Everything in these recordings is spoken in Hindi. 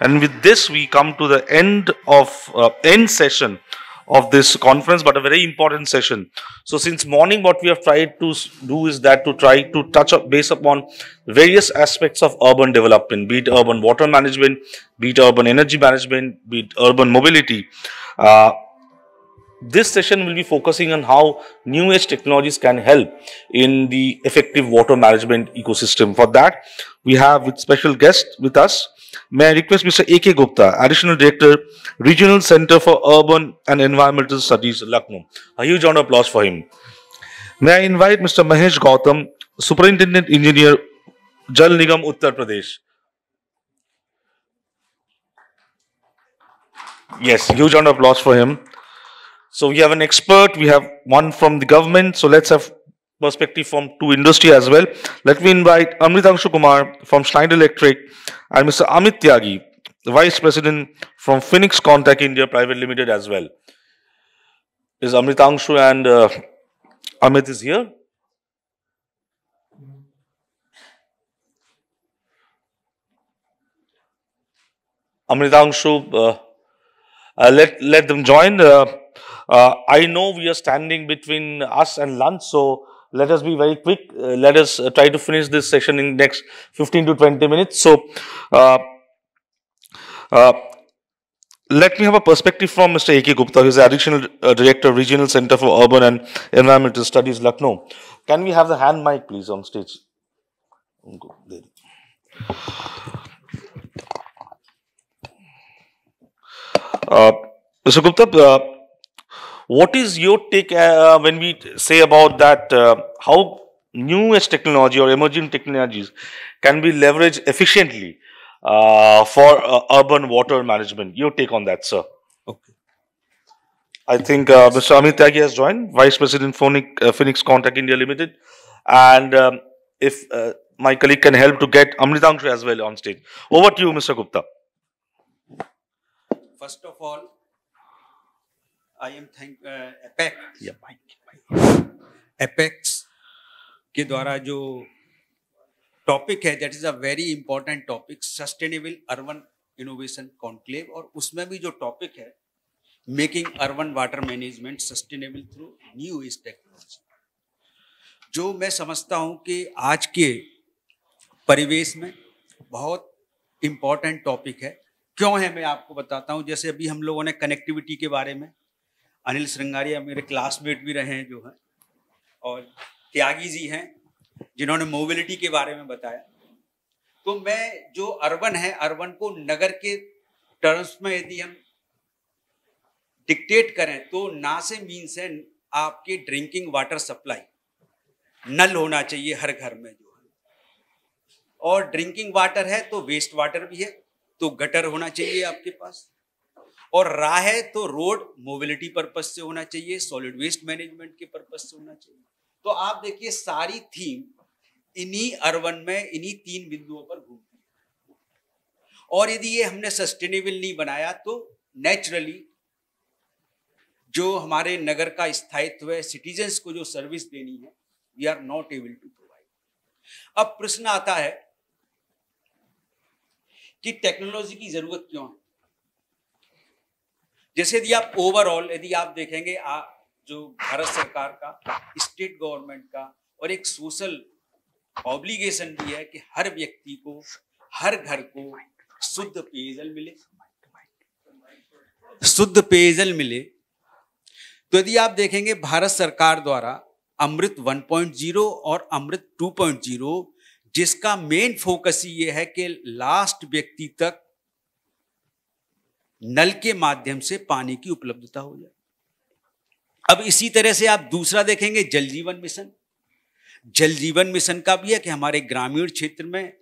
And with this, we come to the end of uh, end session of this conference, but a very important session. So since morning, what we have tried to do is that to try to touch up base upon various aspects of urban development, be it urban water management, be it urban energy management, be it urban mobility. Uh, this session will be focusing on how new age technologies can help in the effective water management ecosystem. For that, we have with special guest with us, May I request Mr. A.K. Gupta, Additional Director, Regional Center for Urban and Environmental Studies, Lucknow. A huge round of applause for him. May I invite Mr. Mahesh Gautam, Superintendent Engineer, Jal Nigam, Uttar Pradesh. Yes, huge round of applause for him. So we have an expert, we have one from the government. So let's have perspective from to industry as well. Let me invite Amritangshu Kumar from Schneider Electric and Mr. Amit Tyagi, the Vice President from Phoenix Contact India Private Limited as well. Is Amritangshu and uh, Amit is here? Amritangshu, uh, uh, let, let them join. Uh, uh, I know we are standing between us and lunch, so let us be very quick. Uh, let us uh, try to finish this session in next 15 to 20 minutes. So, uh, uh, let me have a perspective from Mr. A.K. Gupta, who is the Additional uh, Director, Regional Center for Urban and Environmental Studies, Lucknow. Can we have the hand mic, please, on stage? Mr. Gupta, what is your take uh, when we say about that, uh, how newest technology or emerging technologies can be leveraged efficiently uh, for uh, urban water management? Your take on that, sir? Okay. I think uh, Mr. Amit Tyagi has joined, Vice President uh, Phoenix Contact India Limited. And um, if my colleague can help to get Amritangshu as well on stage. Over to you, Mr. Gupta. First of all, I am thank apex apex के द्वारा जो टॉपिक है that is a very important topic sustainable urban innovation conclave और उसमें भी जो टॉपिक है making urban water management sustainable through new is technology जो मैं समझता हूँ कि आज के परिवेश में बहुत इंपॉर्टेंट टॉपिक है क्यों है मैं आपको बताता हूँ जैसे अभी हम लोगों ने कनेक्टिविटी के बारे में अनिल श्रृंगारिया मेरे क्लासमेट भी रहे हैं जो हैं और त्यागी जी हैं जिन्होंने मोबिलिटी के बारे में बताया तो मैं जो अर्बन है अर्बन को नगर के टर्म्स में यदि हम डिक्टेट करें तो ना से मीन्स है आपके ड्रिंकिंग वाटर सप्लाई नल होना चाहिए हर घर में जो है और ड्रिंकिंग वाटर है तो वेस्ट वाटर भी है तो गटर होना चाहिए आपके पास और राह है तो रोड मोबिलिटी पर्पज से होना चाहिए सॉलिड वेस्ट मैनेजमेंट के पर्पज से होना चाहिए तो आप देखिए सारी थीम इन्हीं अर्बन में इन्हीं तीन बिंदुओं पर घूमती है और यदि ये हमने सस्टेनेबल नहीं बनाया तो नेचुरली जो हमारे नगर का स्थायित्व है सिटीजन्स को जो सर्विस देनी है we are not able to provide अब प्रश्न आता है कि टेक्नोलॉजी की जरूरत क्यों है जैसे यदि आप ओवरऑल यदि आप देखेंगे आ, जो भारत सरकार का स्टेट गवर्नमेंट का और एक सोशल ऑब्लिगेशन भी है कि हर व्यक्ति को हर घर को शुद्ध पेयजल मिले शुद्ध पेयजल मिले तो यदि आप देखेंगे भारत सरकार द्वारा अमृत 1.0 और अमृत 2.0 जिसका मेन फोकस ये है कि लास्ट व्यक्ति तक नल के माध्यम से पानी की उपलब्धता हो जाए अब इसी तरह से आप दूसरा देखेंगे जल जीवन मिशन जल जीवन मिशन का भी है कि हमारे ग्रामीण क्षेत्र में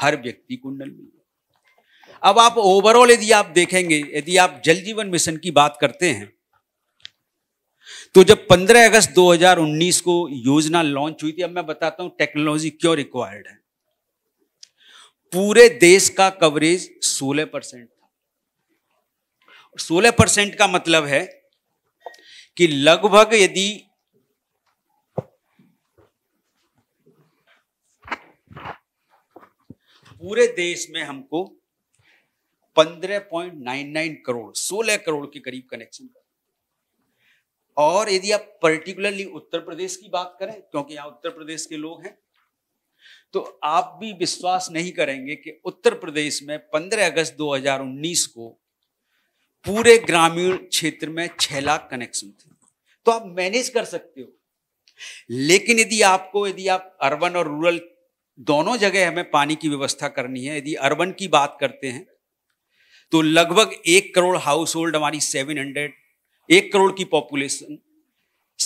हर व्यक्ति को नल मिले अब आप ओवरऑल यदि आप देखेंगे यदि आप जल जीवन मिशन की बात करते हैं तो जब 15 अगस्त 2019 को योजना लॉन्च हुई थी अब मैं बताता हूं टेक्नोलॉजी क्यों रिक्वायर्ड है पूरे देश का कवरेज 16 परसेंट सोलह परसेंट का मतलब है कि लगभग यदि पूरे देश में हमको 15.99 करोड़ 16 करोड़ के करीब कनेक्शन और यदि आप पर्टिकुलरली उत्तर प्रदेश की बात करें क्योंकि यहां उत्तर प्रदेश के लोग हैं तो आप भी विश्वास नहीं करेंगे कि उत्तर प्रदेश में 15 अगस्त 2019 को पूरे ग्रामीण क्षेत्र में छह लाख कनेक्शन थे तो आप मैनेज कर सकते हो लेकिन यदि आपको यदि आप अर्बन और रूरल दोनों जगह हमें पानी की व्यवस्था करनी है यदि अर्बन की बात करते हैं तो लगभग एक करोड़ हाउस होल्ड हमारी सेवन हंड्रेड एक करोड़ की population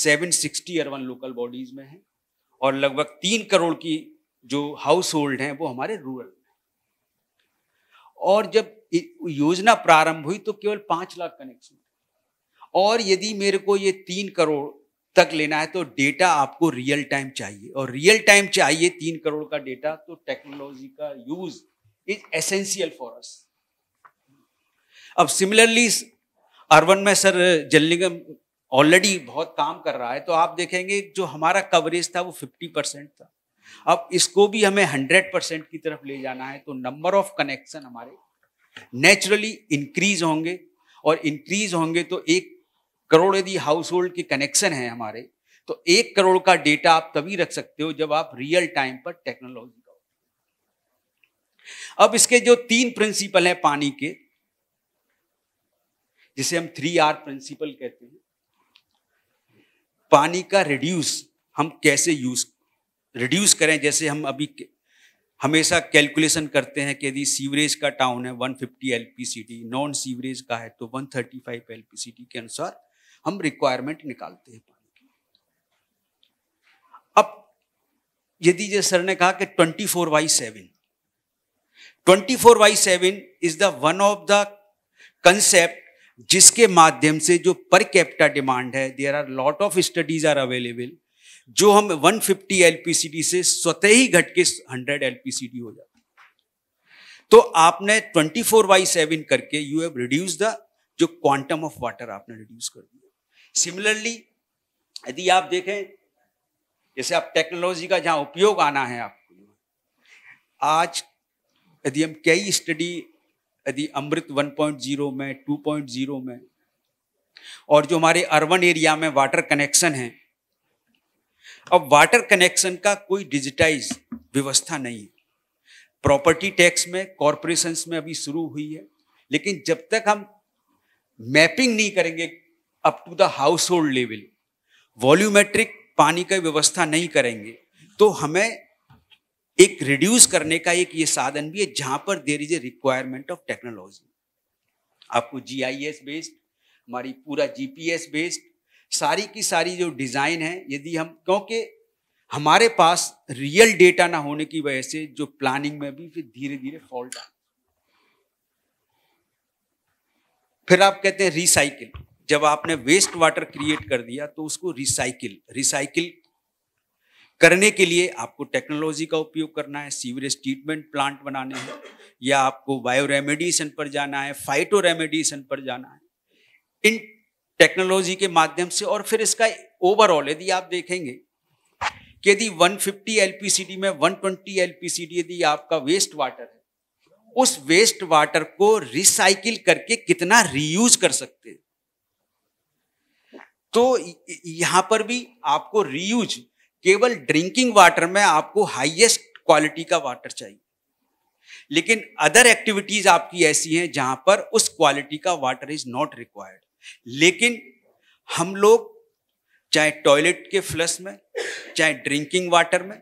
seven sixty urban local bodies में है और लगभग तीन करोड़ की जो हाउस होल्ड हैं वो हमारे रूरल में और जब योजना प्रारंभ हुई तो केवल पांच लाख कनेक्शन और यदि मेरे को ये तीन करोड़ तक लेना है तो डेटा आपको रियल टाइम चाहिए और रियल टाइम चाहिए तीन करोड़ का डेटा तो टेक्नोलॉजी का use is essential for us अब सिमिलरली अरवन में सर जल निगम ऑलरेडी बहुत काम कर रहा है तो आप देखेंगे जो हमारा कवरेज था वो फिफ्टी परसेंट था अब इसको भी हमें हंड्रेड परसेंट की तरफ ले जाना है तो नंबर ऑफ कनेक्शन हमारे नेचुरली इंक्रीज होंगे और इंक्रीज होंगे तो एक करोड़ यदि हाउस होल्ड के कनेक्शन है हमारे तो एक करोड़ का डेटा आप तभी रख सकते हो जब आप रियल टाइम पर टेक्नोलॉजी का अब इसके जो तीन प्रिंसिपल हैं पानी के जिसे हम थ्री आर प्रिंसिपल कहते हैं पानी का रिड्यूस हम कैसे यूज रिड्यूस करें जैसे हम अभी हमेशा कैलकुलेशन करते हैं कि यदि सीवरेज का टाउन है 150 फिफ्टी नॉन सीवरेज का है तो 135 एलपीसीटी के अनुसार हम रिक्वायरमेंट निकालते हैं पानी की अब यदि जैसे सर ने कहा कि 24 four by seven twenty four by seven is the one of the concept जिसके माध्यम से जो पर कैपिटा डिमांड है there are lot of studies are available जो हम 150 एलपीसीडी से स्वतः ही घट के 100 एलपीसीडी हो जाता तो आपने 24 फोर बाई सेवन करके यू हैव रिड्यूस द जो क्वांटम ऑफ वाटर आपने रिड्यूस कर दिया सिमिलरली यदि आप देखें जैसे आप टेक्नोलॉजी का जहां उपयोग आना है आपको आज यदि हम कई स्टडी यदि अमृत 1.0 में 2.0 में और जो हमारे अर्बन एरिया में वाटर कनेक्शन है अब वाटर कनेक्शन का कोई डिजिटाइज व्यवस्था नहीं है प्रॉपर्टी टैक्स में कॉरपोरेशन में अभी शुरू हुई है लेकिन जब तक हम मैपिंग नहीं करेंगे up to the household level volumetric पानी का व्यवस्था नहीं करेंगे तो हमें एक रिड्यूस करने का एक ये साधन भी है जहां पर there is a requirement of technology आपको जीआईएस बेस्ड हमारी पूरा जीपीएस बेस्ड सारी की सारी जो डिज़ाइन है यदि हम क्योंकि हमारे पास रियल डेटा ना होने की वजह से जो प्लानिंग में भी फिर धीरे धीरे फॉल्ट आ फिर आप कहते हैं रिसाइकिल जब आपने वेस्ट वाटर क्रिएट कर दिया तो उसको रिसाइकिल रिसाइकिल करने के लिए आपको टेक्नोलॉजी का उपयोग करना है सीवरेज ट्रीटमेंट प्लांट बनाने हैं या आपको बायो रेमेडिएशन पर जाना है फाइटो रेमेडिएशन पर जाना है इन टेक्नोलॉजी के माध्यम से और फिर इसका ओवरऑल यदि आप देखेंगे कि यदि 150 एलपीसीडी में 120 एलपीसीडी यदि आपका वेस्ट वाटर है उस वेस्ट वाटर को रिसाइकिल करके कितना रीयूज कर सकते हैं तो यहां पर भी आपको रीयूज केवल ड्रिंकिंग वाटर में आपको हाईएस्ट क्वालिटी का वाटर चाहिए लेकिन अदर एक्टिविटीज आपकी ऐसी हैं जहां पर उस क्वालिटी का वाटर इज नॉट रिक्वायर्ड लेकिन हम लोग चाहे टॉयलेट के फ्लश में चाहे ड्रिंकिंग वाटर में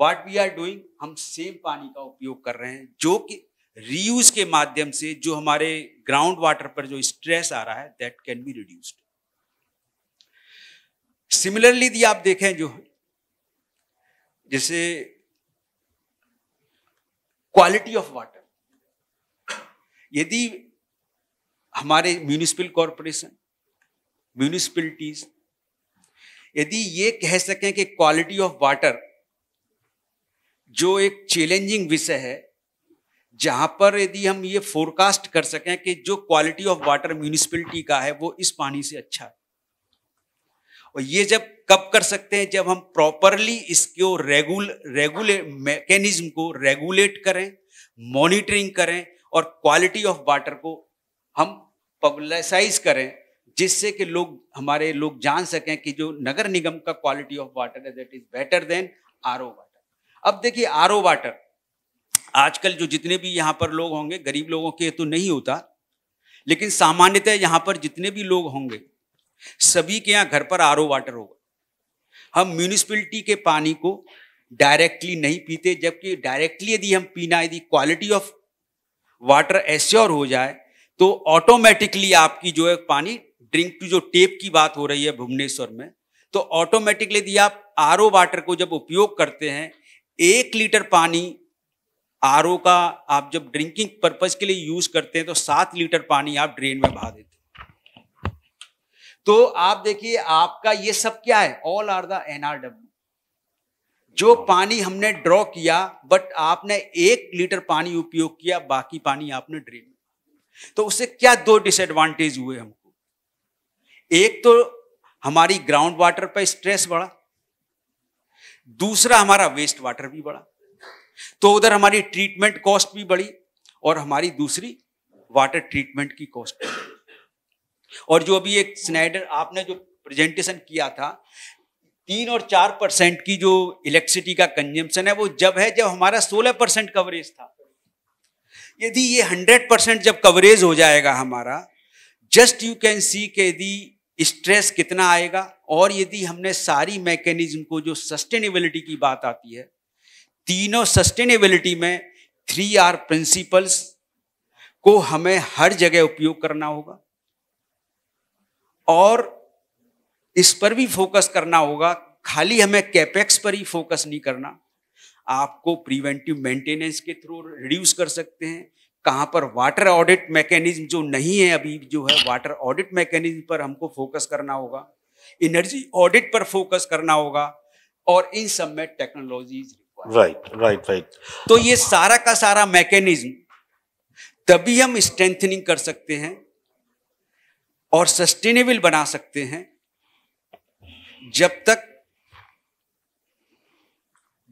वाट वी आर डूइंग हम सेम पानी का उपयोग कर रहे हैं जो कि रीयूज के माध्यम से जो हमारे ग्राउंड वाटर पर जो स्ट्रेस आ रहा है that can be reduced similarly यदि आप देखें जो जैसे क्वालिटी ऑफ वाटर यदि हमारे म्यूनिसिपल कॉरपोरेशन म्यूनिसिपलिटीज यदि ये कह सकें कि क्वालिटी ऑफ वाटर जो एक चैलेंजिंग विषय है जहां पर यदि हम ये फोरकास्ट कर सकें कि जो क्वालिटी ऑफ वाटर म्यूनिसिपलिटी का है वो इस पानी से अच्छा है और ये जब कब कर सकते हैं जब हम प्रॉपरली इसको रेगुल रेगुले मैकेनिज्म को रेगुलेट करें मॉनिटरिंग करें और क्वालिटी ऑफ वाटर को हम पब्लिसाइज करें जिससे कि लोग हमारे लोग जान सकें कि जो नगर निगम का क्वालिटी ऑफ वाटर है that is better than our water अब देखिए आर वाटर आजकल जो जितने भी यहाँ पर लोग होंगे गरीब लोगों के तो नहीं होता लेकिन सामान्यतः यहाँ पर जितने भी लोग होंगे सभी के यहाँ घर पर आर वाटर होगा हम म्यूनिसपैलिटी के पानी को डायरेक्टली नहीं पीते जबकि डायरेक्टली यदि हम पीना यदि क्वालिटी ऑफ वाटर एश्योर हो जाए तो ऑटोमेटिकली आपकी जो है पानी ड्रिंक टू जो टेप की बात हो रही है भुवनेश्वर में तो ऑटोमेटिकली यदि आप आर वाटर को जब उपयोग करते हैं एक लीटर पानी आर का आप जब ड्रिंकिंग पर्पज के लिए यूज करते हैं तो सात लीटर पानी आप ड्रेन में बहा देते हैं तो आप देखिए आपका ये सब क्या है ऑल आर द एनआरडब्ल्यू जो पानी हमने ड्रॉ किया बट आपने एक लीटर पानी उपयोग किया बाकी पानी आपने ड्रेन तो उससे क्या दो डिसएडवांटेज हुए हमको एक तो हमारी ग्राउंड वाटर पर स्ट्रेस बढ़ा दूसरा हमारा वेस्ट वाटर भी बढ़ा तो उधर हमारी ट्रीटमेंट कॉस्ट भी बढ़ी और हमारी दूसरी वाटर ट्रीटमेंट की कॉस्ट और जो अभी एक स्नाइडर आपने जो प्रेजेंटेशन किया था तीन और चार परसेंट की जो इलेक्ट्रिसिटी का कंजम्पशन है वो जब है जब हमारा सोलह परसेंट कवरेज था यदि ये हंड्रेड परसेंट जब कवरेज हो जाएगा हमारा जस्ट यू कैन सी के यदि स्ट्रेस कितना आएगा और यदि हमने सारी मैकेनिज्म को जो सस्टेनेबिलिटी की बात आती है तीनों सस्टेनेबिलिटी में थ्री आर प्रिंसिपल्स को हमें हर जगह उपयोग करना होगा और इस पर भी फोकस करना होगा खाली हमें कैपेक्स पर ही फोकस नहीं करना आपको प्रिवेंटिव मेंटेनेंस के थ्रू रिड्यूस कर सकते हैं कहाँ पर वाटर ऑडिट मैकेनिज्म जो नहीं है अभी जो है वाटर ऑडिट मैकेनिज्म पर हमको फोकस करना होगा एनर्जी ऑडिट पर फोकस करना होगा और इन सब में टेक्नोलॉजीज राइट राइट राइट तो ये सारा का सारा मैकेनिज्म तभी हम स्ट्रेंथनिंग कर सकते हैं और सस्टेनेबल बना सकते हैं जब तक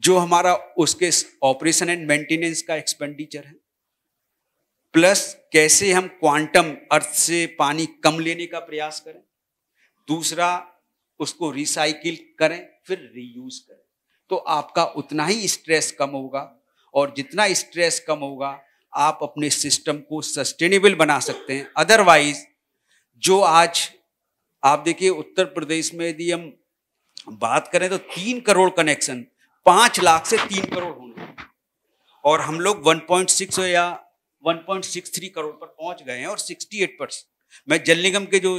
जो हमारा उसके ऑपरेशन एंड मेंटेनेंस का एक्सपेंडिचर है प्लस कैसे हम क्वांटम अर्थ से पानी कम लेने का प्रयास करें दूसरा उसको रिसाइकिल करें फिर रीयूज करें तो आपका उतना ही स्ट्रेस कम होगा और जितना स्ट्रेस कम होगा आप अपने सिस्टम को सस्टेनेबल बना सकते हैं अदरवाइज जो आज आप देखिए उत्तर प्रदेश में यदि हम बात करें तो तीन करोड़ कनेक्शन पांच लाख से तीन करोड़ होने और हम लोग 1.6 या 1.63 करोड़ पर पहुंच गए हैं और 68 परसेंट मैं जल निगम के जो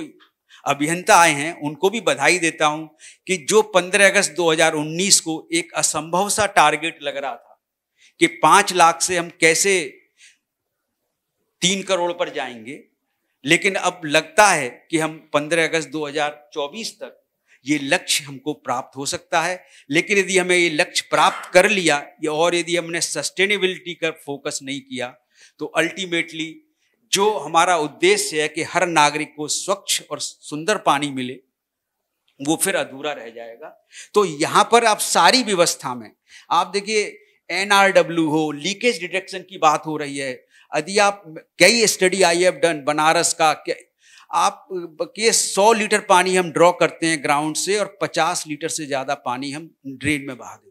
अभियंता आए हैं उनको भी बधाई देता हूं कि जो 15 अगस्त 2019 को एक असंभव सा टारगेट लग रहा था कि पांच लाख से हम कैसे तीन करोड़ पर जाएंगे लेकिन अब लगता है कि हम 15 अगस्त 2024 तक ये लक्ष्य हमको प्राप्त हो सकता है लेकिन यदि हमें ये लक्ष्य प्राप्त कर लिया या और यदि हमने सस्टेनेबिलिटी का फोकस नहीं किया तो अल्टीमेटली जो हमारा उद्देश्य है कि हर नागरिक को स्वच्छ और सुंदर पानी मिले वो फिर अधूरा रह जाएगा तो यहाँ पर आप सारी व्यवस्था में आप देखिए एनआरडब्ल्यू हो लीकेज डिटेक्शन की बात हो रही है यदि आप कई study I have done Banaras का आप के सौ लीटर पानी हम ड्रॉ करते हैं ग्राउंड से और पचास लीटर से ज़्यादा पानी हम ड्रेन में बहा देते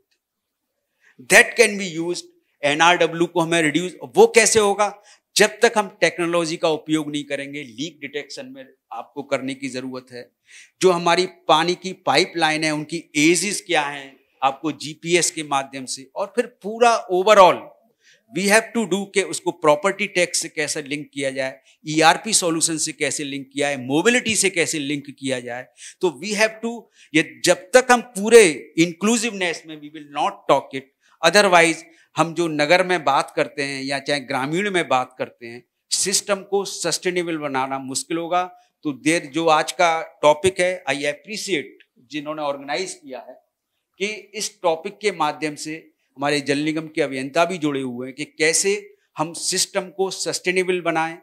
हैं that can be use NRW को हमें रिड्यूस वो कैसे होगा जब तक हम टेक्नोलॉजी का उपयोग नहीं करेंगे लीक डिटेक्शन में आपको करने की ज़रूरत है जो हमारी पानी की पाइपलाइन है उनकी एजिस क्या है आपको जीपीएस के माध्यम से और फिर पूरा overall we have to do के उसको प्रॉपर्टी टैक्स से कैसे लिंक किया जाए ईआरपी e सॉल्यूशन से कैसे लिंक किया जाए मोबिलिटी से कैसे लिंक किया जाए तो वी हैव टू ये जब तक हम पूरे इंक्लूसिवनेस में we will not talk it otherwise हम जो नगर में बात करते हैं या चाहे ग्रामीण में बात करते हैं सिस्टम को सस्टेनेबल बनाना मुश्किल होगा तो देर जो आज का टॉपिक है आई अप्रिशिएट जिन्होंने ऑर्गेनाइज किया है कि इस टॉपिक के माध्यम से हमारे जल निगम के अभियंता भी जुड़े हुए हैं कि कैसे हम सिस्टम को सस्टेनेबल बनाएं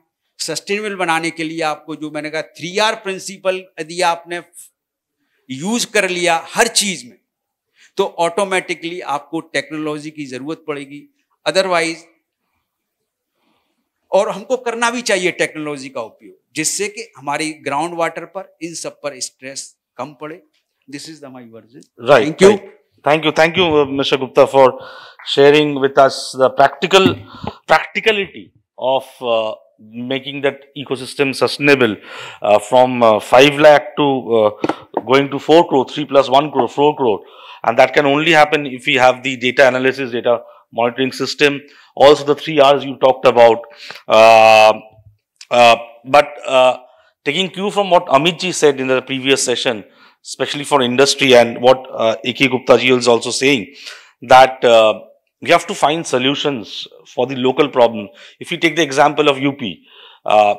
सस्टेनेबल बनाने के लिए आपको जो मैंने कहा थ्री आर प्रिंसिपल यदि आपने यूज कर लिया हर चीज में तो ऑटोमेटिकली आपको टेक्नोलॉजी की जरूरत पड़ेगी अदरवाइज और हमको करना भी चाहिए टेक्नोलॉजी का उपयोग जिससे कि हमारी ग्राउंड वाटर पर इन सब पर स्ट्रेस कम पड़े this is my version thank you Thank you. Thank you, Mr. Gupta, for sharing with us the practical practicality of uh, making that ecosystem sustainable uh, from uh, 5 lakh to uh, going to 4 crore, 3 plus 1 crore, 4 crore. And that can only happen if we have the data analysis, data monitoring system, also the 3 R's you talked about. Uh, uh, but taking cue from what Amitji said in the previous session, especially for industry and what uh, Iki Gupta ji is also saying that uh, we have to find solutions for the local problem. If you take the example of UP, uh,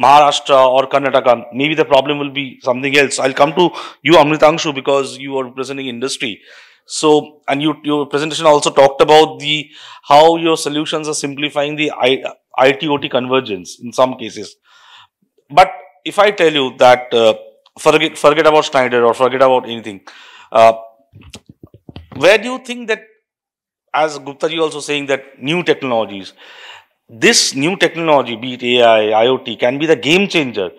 Maharashtra or Karnataka, maybe the problem will be something else. I'll come to you, Amritangshu, because you are representing industry. So, and you, your presentation also talked about the how your solutions are simplifying the IT-OT convergence in some cases. But if I tell you that uh, forget forget about Schneider or forget about anything. Uh, where do you think that, as Gupta ji also saying that new technologies, this new technology, be it AI, IoT, can be the game changer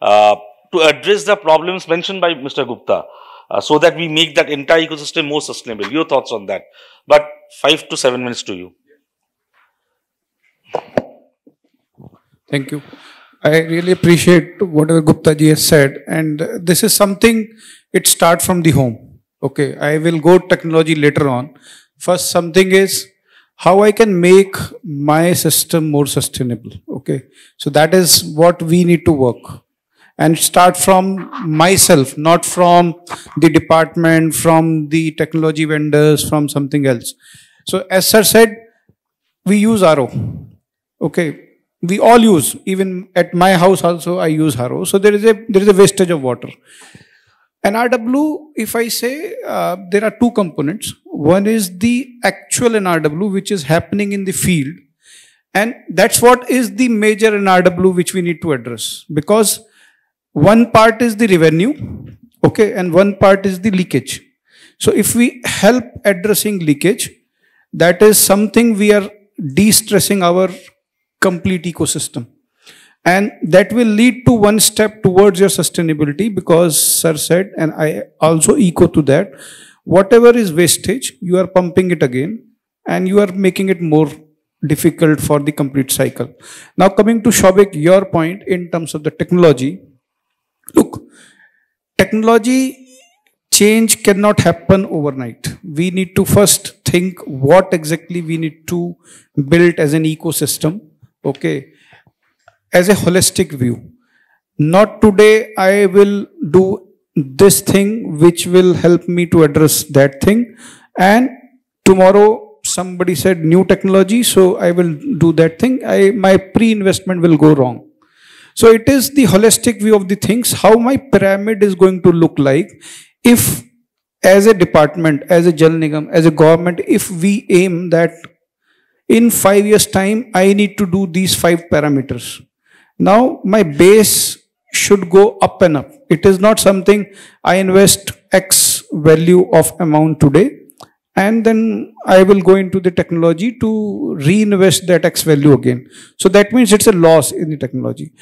uh, to address the problems mentioned by Mr. Gupta, uh, so that we make that entire ecosystem more sustainable. Your thoughts on that? But five to seven minutes to you. Thank you. I really appreciate whatever Gupta ji has said, and this is something it starts from the home. Okay, I will go technology later on. First, something is how I can make my system more sustainable. Okay, so that is what we need to work and start from myself, not from the department, from the technology vendors, from something else. So as sir said, we use RO. Okay, we all use even at my house also i use harrow so there is a there is a wastage of water NRW, rw if i say uh, there are two components one is the actual nrw which is happening in the field and that's what is the major nrw which we need to address because one part is the revenue okay and one part is the leakage so if we help addressing leakage that is something we are de-stressing our complete ecosystem. And that will lead to one step towards your sustainability because sir said, and I also echo to that, whatever is wastage, you are pumping it again and you are making it more difficult for the complete cycle. Now coming to Shobek, your point in terms of the technology, look, technology change cannot happen overnight. We need to first think what exactly we need to build as an ecosystem okay, as a holistic view. Not today I will do this thing which will help me to address that thing and tomorrow somebody said new technology so I will do that thing. I, my pre-investment will go wrong. So it is the holistic view of the things, how my pyramid is going to look like if as a department, as a Jal Nigam, as a government, if we aim that in five years time, I need to do these five parameters. Now my base should go up and up. It is not something I invest X value of amount today and then I will go into the technology to reinvest that X value again. So that means it's a loss in the technology.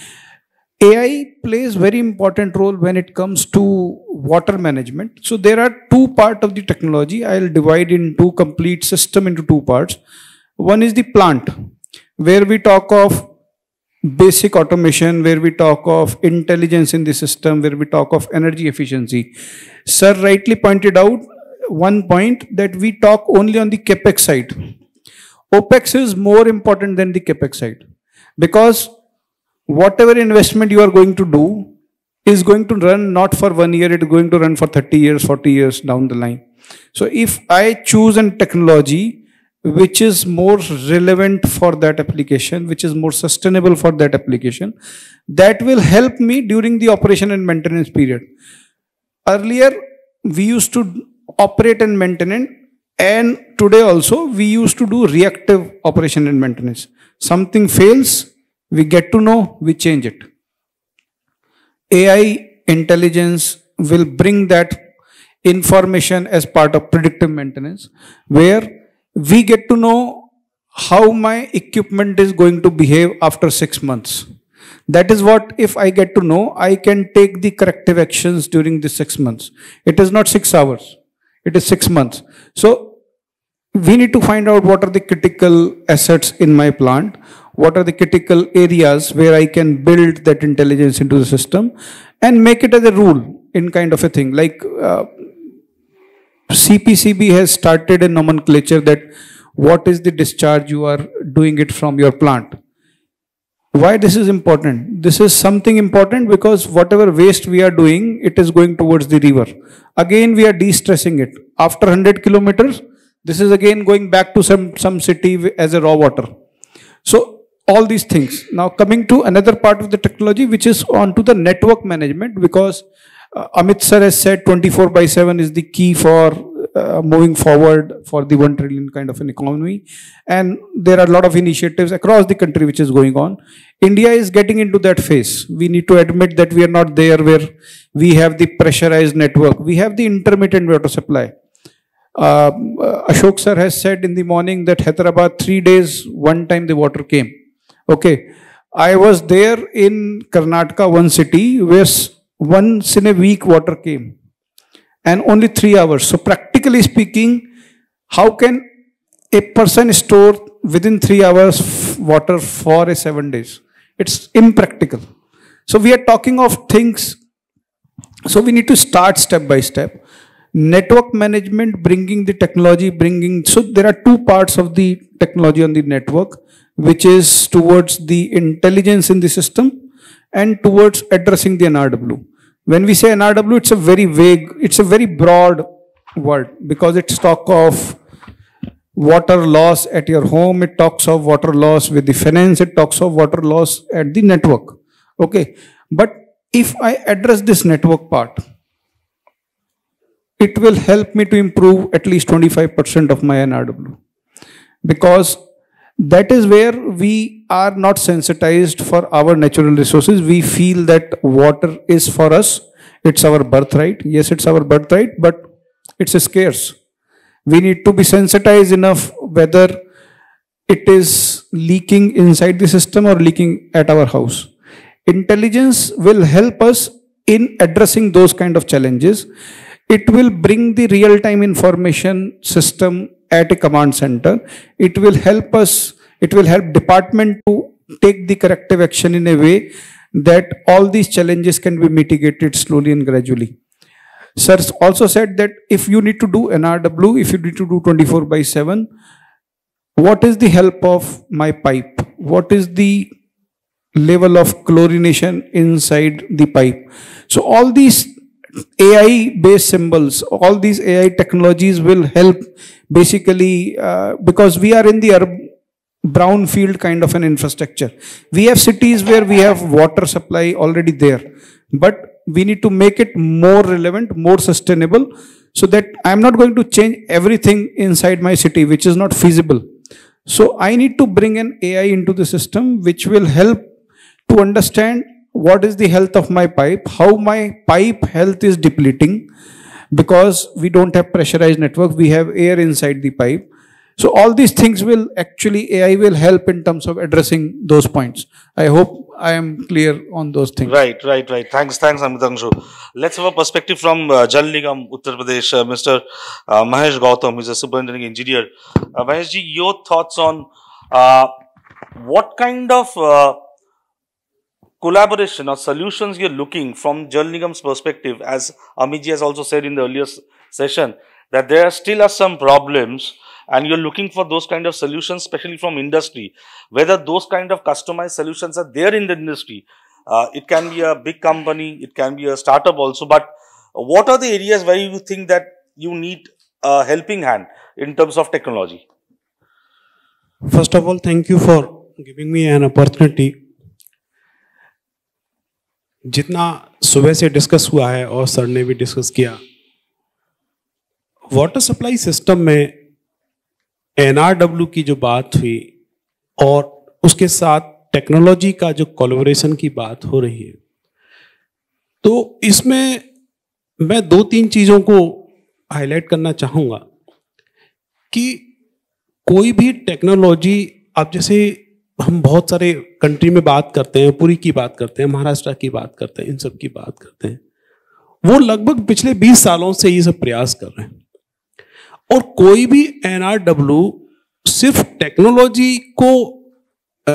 AI plays very important role when it comes to water management. So there are two part of the technology. I'll divide into complete system into two parts. One is the plant, where we talk of basic automation, where we talk of intelligence in the system, where we talk of energy efficiency. Sir rightly pointed out one point that we talk only on the capex side. OPEX is more important than the capex side because whatever investment you are going to do is going to run not for one year, it is going to run for 30 years, 40 years down the line. So if I choose a technology which is more relevant for that application, which is more sustainable for that application. That will help me during the operation and maintenance period. Earlier, we used to operate and maintain and today also we used to do reactive operation and maintenance. Something fails, we get to know, we change it. AI intelligence will bring that information as part of predictive maintenance where we get to know how my equipment is going to behave after six months. That is what, if I get to know, I can take the corrective actions during the six months. It is not six hours. It is six months. So we need to find out what are the critical assets in my plant what are the critical areas where I can build that intelligence into the system and make it as a rule in kind of a thing. Like uh, CPCB has started a nomenclature that what is the discharge you are doing it from your plant. Why this is important? This is something important because whatever waste we are doing, it is going towards the river. Again, we are de-stressing it. After 100 kilometers, this is again going back to some, some city as a raw water. So all these things. Now coming to another part of the technology, which is onto the network management because uh, Amit sir has said 24 by 7 is the key for uh, moving forward for the 1 trillion kind of an economy. And there are a lot of initiatives across the country which is going on. India is getting into that phase. We need to admit that we are not there where we have the pressurized network. We have the intermittent water supply. Um, uh, Ashok sir has said in the morning that Hyderabad, three days, one time the water came. Okay. I was there in Karnataka, one city, where once in a week water came and only three hours. So practically speaking, how can a person store within three hours water for a seven days? It's impractical. So we are talking of things. So we need to start step by step. Network management, bringing the technology, bringing. So there are two parts of the technology on the network, which is towards the intelligence in the system and towards addressing the NRW. When we say NRW, it's a very vague, it's a very broad word because it talks of water loss at your home, it talks of water loss with the finance, it talks of water loss at the network. Okay. But if I address this network part, it will help me to improve at least 25% of my NRW because that is where we are not sensitized for our natural resources. We feel that water is for us. It's our birthright. Yes, it's our birthright, but it's scarce. We need to be sensitized enough whether it is leaking inside the system or leaking at our house. Intelligence will help us in addressing those kind of challenges. It will bring the real-time information system at a command center. It will help us, it will help department to take the corrective action in a way that all these challenges can be mitigated slowly and gradually. Sir also said that if you need to do NRW, if you need to do 24 by 7, what is the help of my pipe? What is the level of chlorination inside the pipe? So all these AI based symbols, all these AI technologies will help basically uh, because we are in the brownfield kind of an infrastructure. We have cities where we have water supply already there, but we need to make it more relevant, more sustainable so that I'm not going to change everything inside my city, which is not feasible. So I need to bring an AI into the system, which will help to understand what is the health of my pipe, how my pipe health is depleting because we don't have pressurized network, we have air inside the pipe. So all these things will actually, AI will help in terms of addressing those points. I hope I am clear on those things. Right, right, right. Thanks, thanks, Amitangshu. Let's have a perspective from uh, Jal Nigam, Uttar Pradesh, uh, Mr. Uh, Mahesh Gautam, who's a superintendent engineer. Uh, Mahesh ji, your thoughts on uh, what kind of uh, collaboration or solutions you're looking from Joel Nigam's perspective, as Amiji has also said in the earlier session, that there are still are some problems and you're looking for those kind of solutions, especially from industry, whether those kind of customized solutions are there in the industry. Uh, it can be a big company, it can be a startup also, but what are the areas where you think that you need a helping hand in terms of technology? First of all, thank you for giving me an opportunity जितना सुबह से डिस्कस हुआ है और सर ने भी डिस्कस किया वाटर सप्लाई सिस्टम में एनआरडब्ल्यू की जो बात हुई और उसके साथ टेक्नोलॉजी का जो कोलोबरेशन की बात हो रही है तो इसमें मैं दो तीन चीज़ों को हाईलाइट करना चाहूँगा कि कोई भी टेक्नोलॉजी आप जैसे हम बहुत सारे कंट्री में बात करते हैं पुरी की बात करते हैं महाराष्ट्र की बात करते हैं इन सब की बात करते हैं वो लगभग पिछले 20 सालों से ये सब प्रयास कर रहे हैं और कोई भी एनआरडब्ल्यू सिर्फ टेक्नोलॉजी को आ,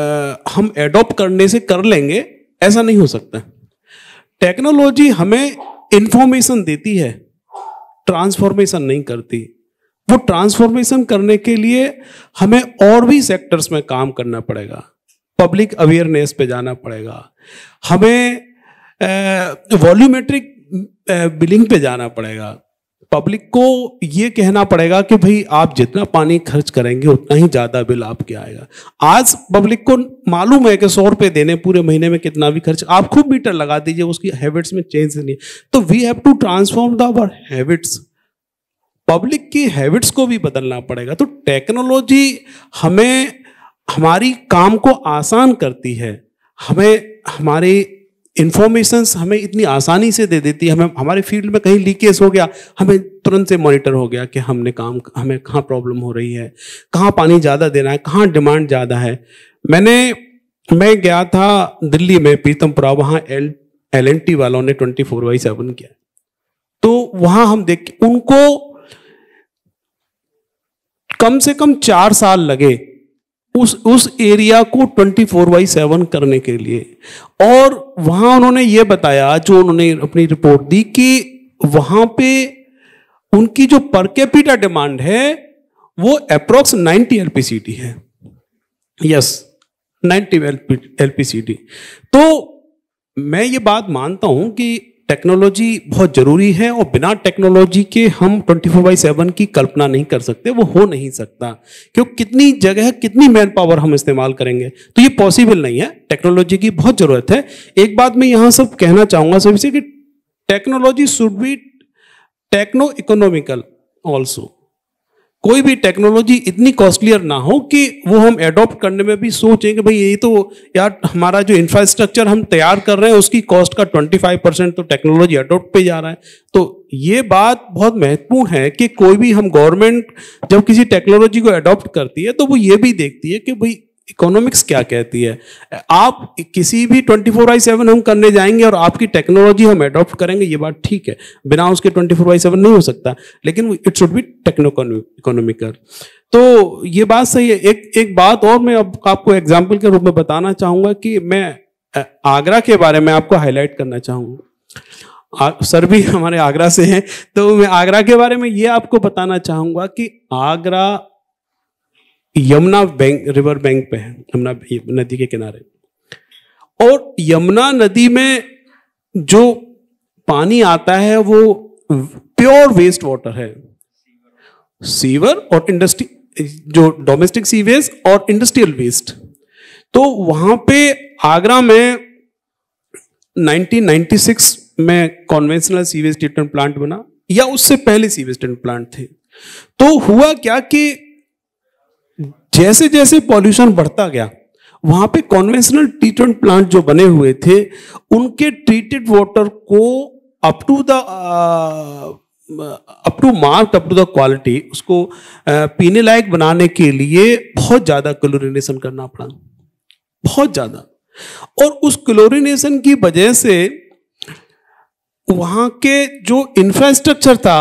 हम एडॉप्ट करने से कर लेंगे ऐसा नहीं हो सकता टेक्नोलॉजी हमें इंफॉर्मेशन देती है ट्रांसफॉर्मेशन नहीं करती वो ट्रांसफॉर्मेशन करने के लिए हमें और भी सेक्टर्स में काम करना पड़ेगा पब्लिक अवेयरनेस पे जाना पड़ेगा हमें वॉल्यूमेट्रिक बिलिंग पे जाना पड़ेगा पब्लिक को ये कहना पड़ेगा कि भाई आप जितना पानी खर्च करेंगे उतना ही ज़्यादा बिल आपके आएगा आज पब्लिक को मालूम है कि सौ रुपये देने पूरे महीने में कितना भी खर्च आप खूब मीटर लगा दीजिए उसकी हैबिट्स में चेंज नहीं तो we have to transform the our habits public की हैबिट्स को भी बदलना पड़ेगा तो टेक्नोलॉजी हमें हमारी काम को आसान करती है हमें हमारे इन्फॉर्मेशंस हमें इतनी आसानी से दे देती है हमें हमारे फील्ड में कहीं लीकेज हो गया हमें तुरंत से मॉनिटर हो गया कि हमने काम हमें कहाँ प्रॉब्लम हो रही है कहाँ पानी ज़्यादा देना है कहाँ डिमांड ज़्यादा है मैंने मैं गया था दिल्ली में प्रीतमपुरा वहाँ एल एल वालों ने ट्वेंटी फोर बाई सेवन किया तो वहाँ हम देख उनको कम से कम चार साल लगे उस उस एरिया को 24 फोर बाई सेवन करने के लिए और वहां उन्होंने ये बताया जो उन्होंने अपनी रिपोर्ट दी कि वहां पे उनकी जो पर कैपिटा डिमांड है वो अप्रोक्स 90 एलपीसीडी है यस 90 एलपीसीडी तो मैं ये बात मानता हूं कि टेक्नोलॉजी बहुत ज़रूरी है और बिना टेक्नोलॉजी के हम 24 फोर बाई सेवन की कल्पना नहीं कर सकते वो हो नहीं सकता क्यों कितनी जगह कितनी मैन पावर हम इस्तेमाल करेंगे तो ये पॉसिबल नहीं है टेक्नोलॉजी की बहुत ज़रूरत है एक बात मैं यहाँ सब कहना चाहूँगा से कि technology should be techno economical also कोई भी टेक्नोलॉजी इतनी कॉस्टलियर ना हो कि वो हम एडॉप्ट करने में भी सोचें कि भाई यही तो यार हमारा जो इंफ्रास्ट्रक्चर हम तैयार कर रहे हैं उसकी कॉस्ट का 25 परसेंट तो टेक्नोलॉजी एडॉप्ट पे जा रहा है तो ये बात बहुत महत्वपूर्ण है कि कोई भी हम गवर्नमेंट जब किसी टेक्नोलॉजी को एडॉप्ट करती है तो वो ये भी देखती है कि भाई इकोनॉमिक्स क्या कहती है आप किसी भी 24 फोर बाई सेवन हम करने जाएंगे और आपकी टेक्नोलॉजी हम एडॉप्ट करेंगे ये बात ठीक है बिना उसके 24 फोर बाई सेवन नहीं हो सकता लेकिन it should be techno economical तो ये बात सही है एक एक बात और मैं अब आपको एग्जाम्पल के रूप में बताना चाहूंगा कि मैं आगरा के बारे में आपको हाईलाइट करना चाहूंगा सर भी हमारे आगरा से हैं तो मैं आगरा के बारे में ये आपको बताना चाहूंगा कि Agra Yamuna bank river bank पे है यमुना नदी के किनारे और यमुना नदी में जो पानी आता है वो प्योर वेस्ट वाटर है सीवर और इंडस्ट्री जो डोमेस्टिक सीवेज और इंडस्ट्रियल वेस्ट तो वहां पे आगरा में 1996 में कॉन्वेंशनल सीवेज ट्रीटमेंट प्लांट बना या उससे पहले सीवेज ट्रीटमेंट प्लांट थे तो हुआ क्या कि जैसे जैसे पॉल्यूशन बढ़ता गया वहां पे कॉन्वेंशनल ट्रीटमेंट प्लांट जो बने हुए थे उनके ट्रीटेड वाटर को up to the up to mark up to the quality उसको uh, पीने लायक बनाने के लिए बहुत ज्यादा क्लोरिनेशन करना पड़ा बहुत ज्यादा और उस क्लोरिनेशन की वजह से वहां के जो इंफ्रास्ट्रक्चर था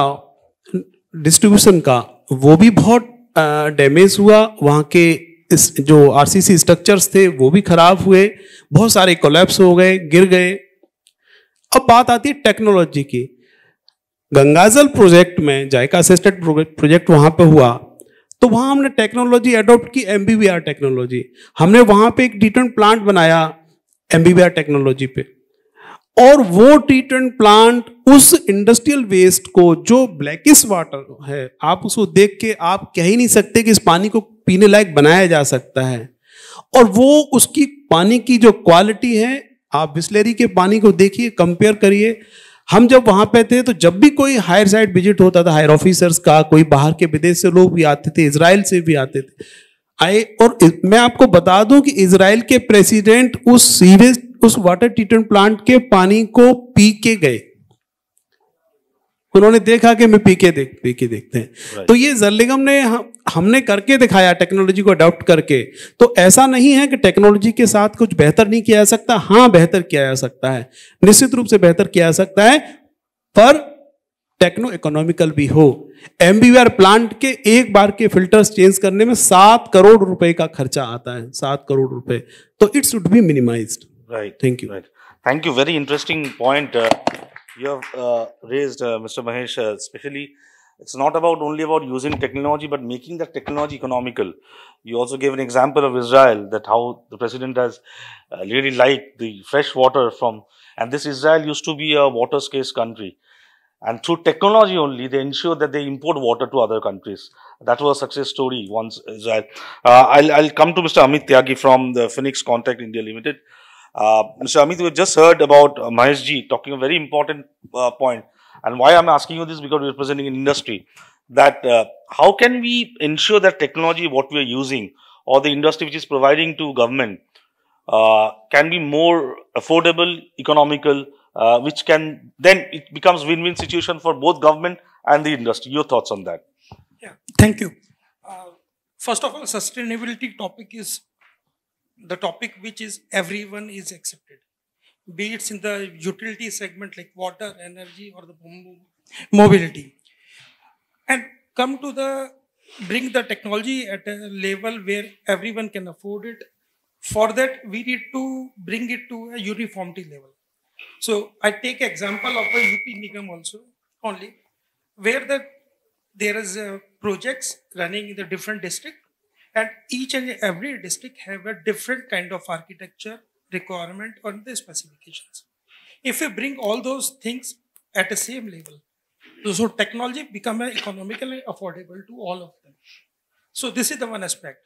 डिस्ट्रीब्यूशन का वो भी बहुत डैमेज हुआ वहाँ के इस जो आरसीसी स्ट्रक्चर्स थे वो भी खराब हुए बहुत सारे कोलैप्स हो गए गिर गए अब बात आती है टेक्नोलॉजी की गंगाजल प्रोजेक्ट में जायका असिस्टेड प्रोजेक्ट वहाँ पे हुआ तो वहाँ हमने टेक्नोलॉजी एडॉप्ट की एम टेक्नोलॉजी हमने वहाँ पे एक डिटर्न प्लांट बनाया एम टेक्नोलॉजी पे और वो ट्रीटमेंट प्लांट उस इंडस्ट्रियल वेस्ट को जो ब्लैकिस वाटर है आप उसको देख के आप कह ही नहीं सकते कि इस पानी को पीने लायक बनाया जा सकता है और वो उसकी पानी की जो क्वालिटी है आप बिस्लेरी के पानी को देखिए कंपेयर करिए हम जब वहां पे थे तो जब भी कोई हायर साइड विजिट होता था हायर ऑफिसर्स का कोई बाहर के विदेश से लोग भी आते थे इसराइल से भी आते थे आए और मैं आपको बता दूं कि इसराइल के प्रेसिडेंट उस सीवेज उस वाटर ट्रीटमेंट प्लांट के पानी को पी के गए उन्होंने देखा कि मैं पी के देख पी के देखते हैं तो ये जरलिगम ने हम, हमने करके दिखाया टेक्नोलॉजी को अडॉप्ट करके तो ऐसा नहीं है कि टेक्नोलॉजी के साथ कुछ बेहतर नहीं किया जा सकता हाँ बेहतर किया जा सकता है निश्चित रूप से बेहतर किया जा सकता है पर टेक्नो इकोनॉमिकल भी हो एमबीवीआर प्लांट के एक बार के फिल्टर्स चेंज करने में सात करोड़ रुपए का खर्चा आता है सात करोड़ रुपए तो it should be minimized Right. Thank you. Right. Thank you. Very interesting point uh, you have uh, raised, uh, Mr. Mahesh, uh, especially it's not about only about using technology, but making that technology economical. You also gave an example of Israel that how the president has uh, really liked the fresh water from, and this Israel used to be a water scarce country. And through technology only, they ensure that they import water to other countries. That was a success story once Israel. Uh, I'll, I'll come to Mr. Amit Tyagi from the Phoenix Contact India Limited. Uh, Mr. Amit, we just heard about uh, Mahesh Ji talking a very important uh, point. And why I'm asking you this because we're representing an industry that uh, how can we ensure that technology, what we're using or the industry which is providing to government uh, can be more affordable, economical, uh, which can then it becomes win-win situation for both government and the industry. Your thoughts on that? Yeah, thank you. Uh, first of all, sustainability topic is the topic which is everyone is accepted, be it in the utility segment like water, energy, or the mobility. And come to the bring the technology at a level where everyone can afford it. For that, we need to bring it to a uniformity level. So I take example of a UP Nigam also only, where the there is uh, projects running in the different district and each and every district have a different kind of architecture requirement on the specifications if we bring all those things at the same level so technology become economically affordable to all of them so this is the one aspect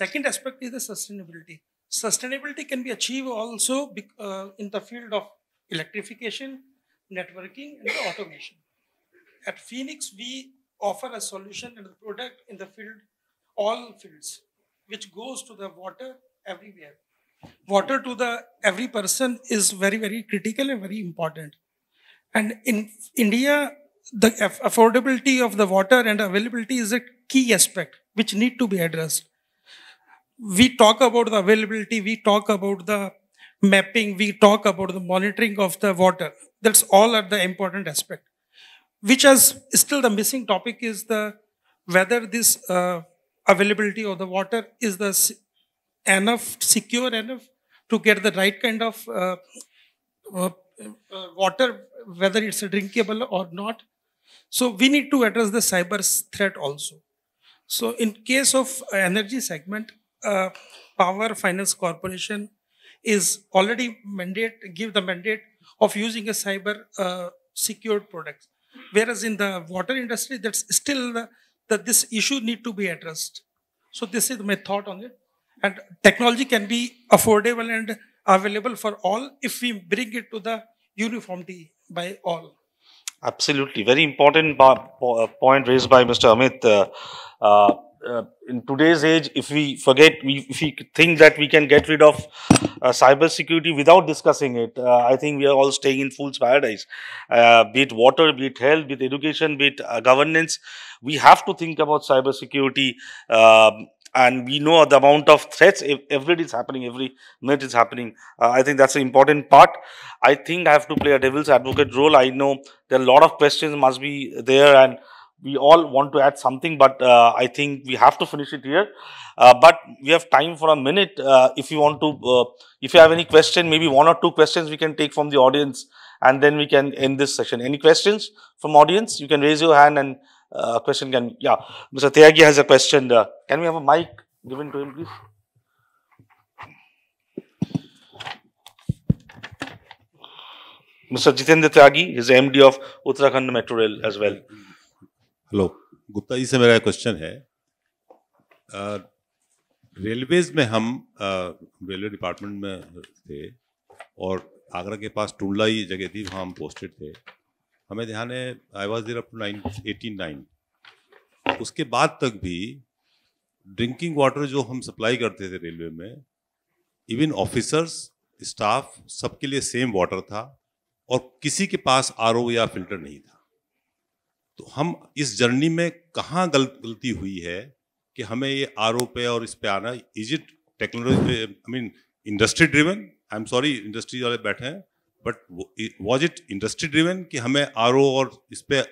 second aspect is the sustainability sustainability can be achieved also uh, in the field of electrification networking and automation at phoenix we offer a solution and a product in the field all fields, which goes to the water everywhere. Water to the every person is very, very critical and very important. And in India, the affordability of the water and availability is a key aspect which need to be addressed. We talk about the availability, we talk about the mapping, we talk about the monitoring of the water. That's all are the important aspect. Which is still the missing topic is the whether this uh, availability of the water is the enough secure enough to get the right kind of uh, uh, uh, water whether it's drinkable or not so we need to address the cyber threat also so in case of energy segment uh, power finance corporation is already mandate give the mandate of using a cyber uh, secured products whereas in the water industry that's still the that this issue need to be addressed. So this is my thought on it. And technology can be affordable and available for all if we bring it to the uniformity by all. Absolutely. Very important point raised by Mr. Amit. Uh, uh, uh, in today's age, if we forget, we, if we think that we can get rid of uh, cyber security without discussing it, uh, I think we are all staying in fool's paradise. Uh, be it water, be it health, be it education, be it uh, governance, we have to think about cyber security. Um, and we know the amount of threats every day is happening, every minute is happening. Uh, I think that's an important part. I think I have to play a devil's advocate role. I know there are a lot of questions must be there and we all want to add something, but uh, I think we have to finish it here. Uh, but we have time for a minute. Uh, if you want to, uh, if you have any question, maybe one or two questions we can take from the audience and then we can end this session. Any questions from audience? You can raise your hand and a uh, question can, yeah. Mr. Tyagi has a question. Uh, can we have a mic given to him, please? Mr. Jitendra Tyagi is the MD of Uttarakhand Metro Rail as well. Hello Gupta ji से मेरा क्वेश्चन है रेलवेज में हम रेलवे डिपार्टमेंट में थे और आगरा के पास टुंडला ही जगह थी वहाँ हम पोस्टेड थे हमें ध्यान है आई वॉज देर अपू नाइन एटीन नाइन उसके बाद तक भी ड्रिंकिंग वाटर जो हम सप्लाई करते थे रेलवे में इवन ऑफिसर्स स्टाफ सबके लिए सेम वाटर था और किसी के पास आर या फिल्टर नहीं था तो हम इस जर्नी में कहाँ गल, गलती हुई है कि हमें ये आरोप है और इस पे आना is it technology I mean industry driven I am sorry industry वाले बैठे हैं but was it industry driven कि हमें आर और इस पर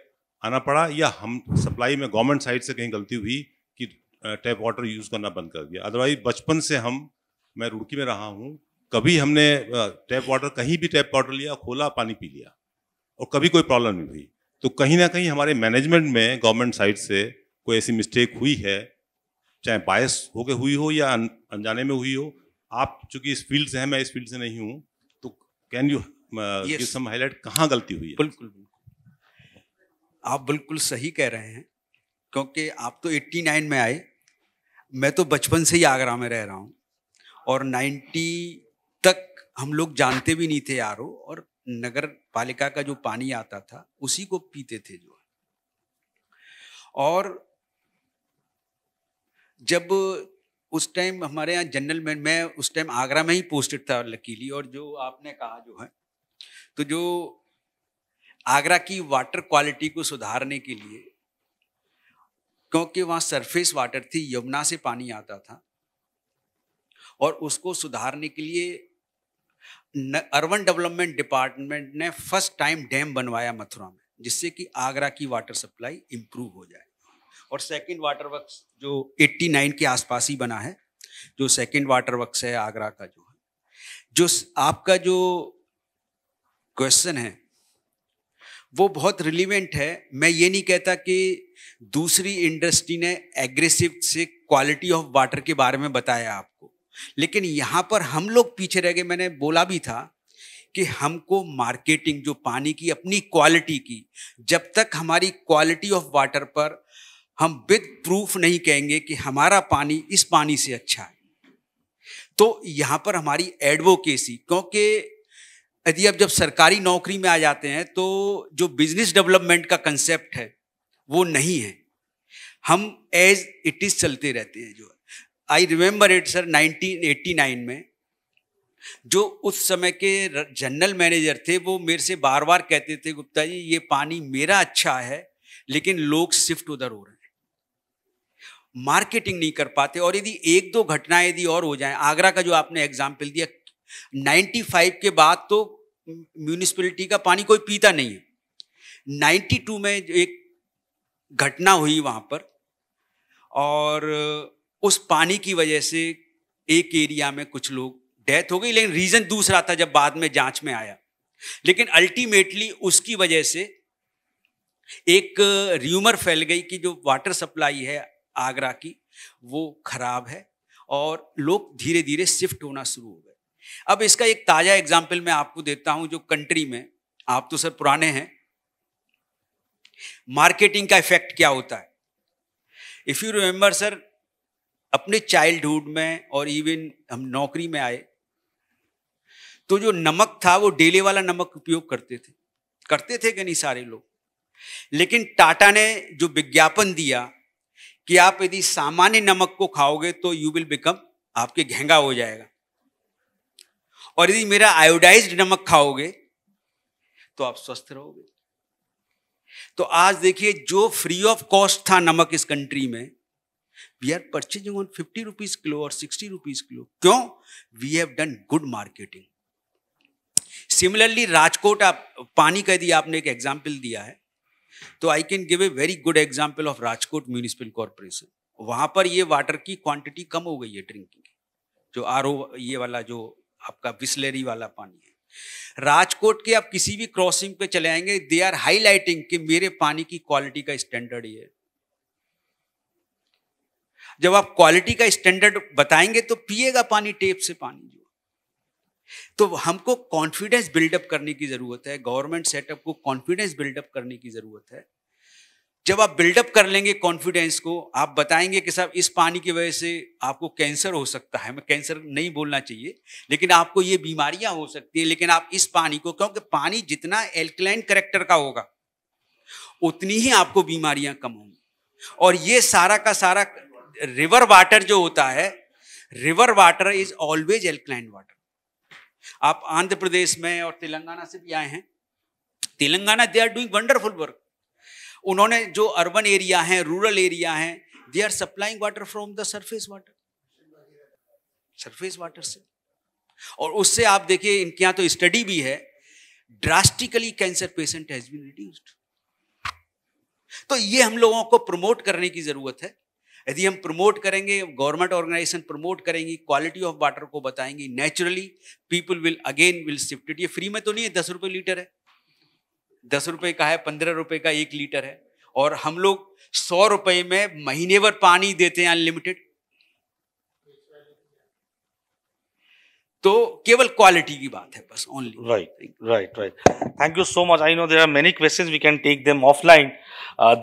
आना पड़ा या हम सप्लाई में गवर्नमेंट साइड से कहीं गलती हुई कि टैप वाटर यूज़ करना बंद कर दिया अदरवाइज बचपन से हम मैं रुड़की में रहा हूँ कभी हमने टैप uh, वाटर कहीं भी टैप वाटर लिया खोला पानी पी लिया और कभी कोई प्रॉब्लम नहीं हुई तो कहीं ना कहीं हमारे मैनेजमेंट में गवर्नमेंट साइड से कोई ऐसी मिस्टेक हुई है चाहे बायस होके हुई हो या अनजाने में हुई हो आप चूंकि इस फील्ड से हैं मैं इस फील्ड से नहीं हूँ तो can you give some highlight कहाँ गलती हुई है बिल्कुल बिल्कुल आप बिल्कुल सही कह रहे हैं क्योंकि आप तो 89 में आए मैं तो बचपन से ही आगरा में रह रहा हूँ और 90 तक हम लोग जानते भी नहीं थे यारो और नगर पालिका का जो पानी आता था उसी को पीते थे जो और जब उस टाइम हमारे यहाँ जनरल में मैं उस टाइम आगरा में ही पोस्टेड था लकीली और जो आपने कहा जो है तो जो आगरा की वाटर क्वालिटी को सुधारने के लिए क्योंकि वहाँ सरफेस वाटर थी यमुना से पानी आता था और उसको सुधारने के लिए अर्बन डेवलपमेंट डिपार्टमेंट ने फर्स्ट टाइम डैम बनवाया मथुरा में जिससे कि आगरा की वाटर सप्लाई इम्प्रूव हो जाए और सेकेंड वाटर वर्क्स जो 89 के आसपास ही बना है जो सेकेंड वाटर वर्क्स है आगरा का जो है जो आपका जो क्वेश्चन है वो बहुत रिलीवेंट है मैं ये नहीं कहता कि दूसरी इंडस्ट्री ने एग्रेसिव से क्वालिटी ऑफ वाटर के बारे में बताया आप लेकिन यहाँ पर हम लोग पीछे रह गए मैंने बोला भी था कि हमको मार्केटिंग जो पानी की अपनी क्वालिटी की जब तक हमारी क्वालिटी ऑफ वाटर पर हम विद प्रूफ नहीं कहेंगे कि हमारा पानी इस पानी से अच्छा है तो यहाँ पर हमारी एडवोकेसी क्योंकि यदि आप जब सरकारी नौकरी में आ जाते हैं तो जो बिजनेस डेवलपमेंट का कंसेप्ट है वो नहीं है हम एज इट इज़ चलते रहते हैं जो है आई रिमेम्बर इट सर 1989 में जो उस समय के जनरल मैनेजर थे वो मेरे से बार बार कहते थे गुप्ता जी ये पानी मेरा अच्छा है लेकिन लोग शिफ्ट उधर हो रहे हैं मार्केटिंग नहीं कर पाते और यदि एक दो घटनाएं यदि और हो जाए आगरा का जो आपने एग्जाम्पल दिया 95 के बाद तो म्यूनिसपैलिटी का पानी कोई पीता नहीं है 92 में एक घटना हुई वहाँ पर और उस पानी की वजह से एक एरिया में कुछ लोग डेथ हो गई लेकिन रीजन दूसरा था जब बाद में जांच में आया लेकिन अल्टीमेटली उसकी वजह से एक र्यूमर फैल गई कि जो वाटर सप्लाई है आगरा की वो खराब है और लोग धीरे धीरे शिफ्ट होना शुरू हो गए अब इसका एक ताज़ा एग्जाम्पल मैं आपको देता हूं जो कंट्री में आप तो सर पुराने हैं मार्केटिंग का इफेक्ट क्या होता है इफ़ यू रिमेंबर सर अपने चाइल्डहुड में और इवन हम नौकरी में आए तो जो नमक था वो डेले वाला नमक उपयोग करते थे करते थे कि नहीं सारे लोग लेकिन टाटा ने जो विज्ञापन दिया कि आप यदि सामान्य नमक को खाओगे तो यू विल बिकम आपके घेंगा हो जाएगा और यदि मेरा आयोडाइज नमक खाओगे तो आप स्वस्थ रहोगे तो आज देखिए जो फ्री ऑफ कॉस्ट था नमक इस कंट्री में we are purchasing on fifty rupees kilo और सिक्सटी रुपीज किलो क्यों we have done good marketing similarly Rajkot आप पानी कह दिया आपने एक एग्जाम्पल दिया है तो I can give a very good example of Rajkot municipal corporation वहां पर ये वाटर की क्वांटिटी कम हो गई है ड्रिंकिंग की जो आर ओ ये वाला जो आपका बिस्लरी वाला पानी है राजकोट के आप किसी भी क्रॉसिंग पे चले आएंगे दे आर हाईलाइटिंग कि मेरे पानी की क्वालिटी का स्टैंडर्ड ये है जब आप क्वालिटी का स्टैंडर्ड बताएंगे तो पिएगा पानी टेप से पानी जो तो हमको कॉन्फिडेंस बिल्डअप करने की जरूरत है गवर्नमेंट सेटअप को कॉन्फिडेंस बिल्डअप करने की जरूरत है जब आप बिल्डअप कर लेंगे कॉन्फिडेंस को आप बताएंगे कि साहब इस पानी की वजह से आपको कैंसर हो सकता है मैं कैंसर नहीं बोलना चाहिए लेकिन आपको ये बीमारियां हो सकती है लेकिन आप इस पानी को क्योंकि पानी जितना एल्कलाइन करेक्टर का होगा उतनी ही आपको बीमारियां कम होंगी और ये सारा का सारा रिवर वाटर जो होता है river water is always alkaline water आप आंध्र प्रदेश में और तेलंगाना से भी आए हैं Telangana they are doing wonderful work उन्होंने जो अर्बन एरिया है रूरल एरिया हैं they are supplying water from the surface water surface water से और उससे आप देखिए इनके यहां तो स्टडी भी है drastically cancer patient has been reduced तो ये हम लोगों को प्रमोट करने की जरूरत है यदि हम प्रमोट करेंगे गवर्नमेंट ऑर्गेनाइजेशन प्रमोट करेंगी क्वालिटी ऑफ वाटर को बताएंगी naturally people will again will shifted ये फ्री में तो नहीं है दस रुपये लीटर है दस रुपये का है पंद्रह रुपये का एक लीटर है और हम लोग सौ रुपये में महीने भर पानी देते हैं अनलिमिटेड तो केवल क्वालिटी की बात है बस only right right right thank you so much I know there are many question we can take them offline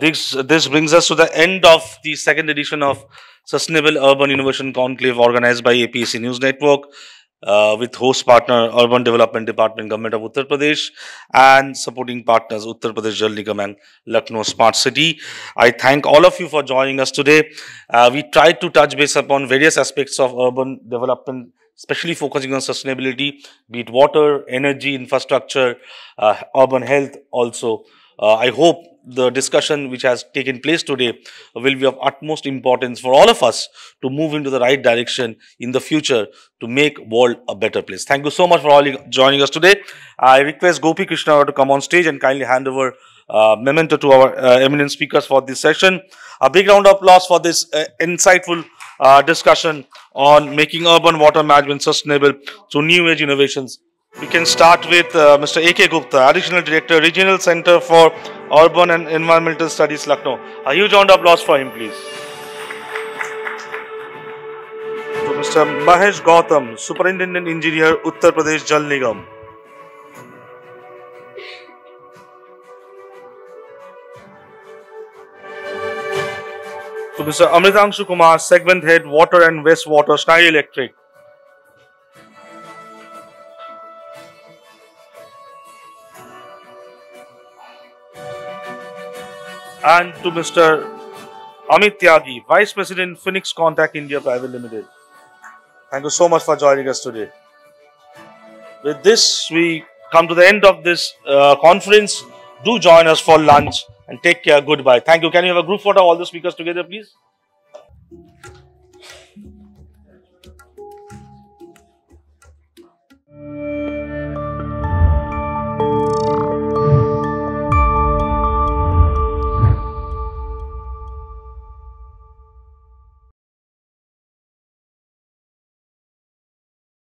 this brings us to the end of the second edition of sustainable urban innovation conclave organize by a news network with host partner urban development department government of Uttar Pradesh and supporting partners Uttar Pradesh Jal Nigam and Lucknow smart city I thank all of you for joining us today we try to touch base upon various aspects of urban development especially focusing on sustainability, be it water, energy, infrastructure, uh, urban health also. Uh, I hope the discussion which has taken place today will be of utmost importance for all of us to move into the right direction in the future to make world a better place. Thank you so much for all joining us today. I request Gopi Krishna to come on stage and kindly hand over uh, memento to our uh, eminent speakers for this session. A big round of applause for this uh, insightful uh, discussion on making urban water management sustainable through new age innovations. We can start with uh, Mr. A.K. Gupta, Additional Director, Regional Center for Urban and Environmental Studies, Lucknow. A huge round of applause for him, please. Mr. Mahesh Gautam, Superintendent Engineer, Uttar Pradesh Jal Nigam. to Mr. Amritanshu Kumar, Segment Head, Water and Wastewater, Schneider Electric. And to Mr. Amit Tyagi, Vice President, Phoenix Contact India Private Limited. Thank you so much for joining us today. With this, we come to the end of this uh, conference. Do join us for lunch and take care. Goodbye. Thank you. Can you have a group photo of all the speakers together, please?